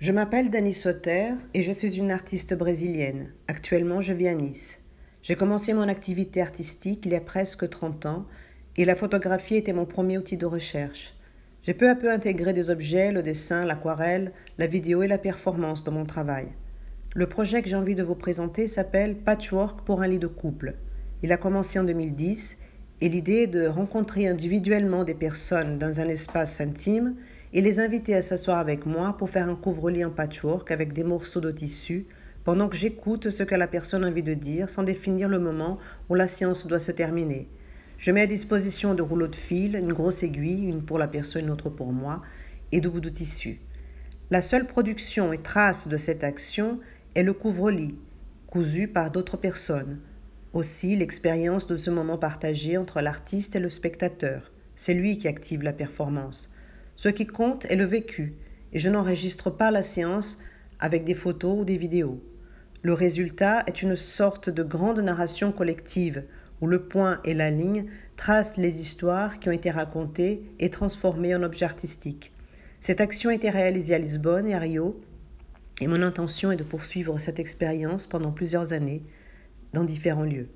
Je m'appelle Dani Sauter et je suis une artiste brésilienne. Actuellement, je vis à Nice. J'ai commencé mon activité artistique il y a presque 30 ans et la photographie était mon premier outil de recherche. J'ai peu à peu intégré des objets, le dessin, l'aquarelle, la vidéo et la performance dans mon travail. Le projet que j'ai envie de vous présenter s'appelle Patchwork pour un lit de couple. Il a commencé en 2010 et l'idée est de rencontrer individuellement des personnes dans un espace intime et les inviter à s'asseoir avec moi pour faire un couvre-lit en patchwork avec des morceaux de tissu pendant que j'écoute ce que la personne a envie de dire sans définir le moment où la séance doit se terminer. Je mets à disposition de rouleaux de fil, une grosse aiguille, une pour la personne, une autre pour moi, et deux bouts de tissu. La seule production et trace de cette action est le couvre-lit, cousu par d'autres personnes. Aussi l'expérience de ce moment partagé entre l'artiste et le spectateur. C'est lui qui active la performance. Ce qui compte est le vécu, et je n'enregistre pas la séance avec des photos ou des vidéos. Le résultat est une sorte de grande narration collective, où le point et la ligne tracent les histoires qui ont été racontées et transformées en objets artistiques. Cette action a été réalisée à Lisbonne et à Rio, et mon intention est de poursuivre cette expérience pendant plusieurs années dans différents lieux.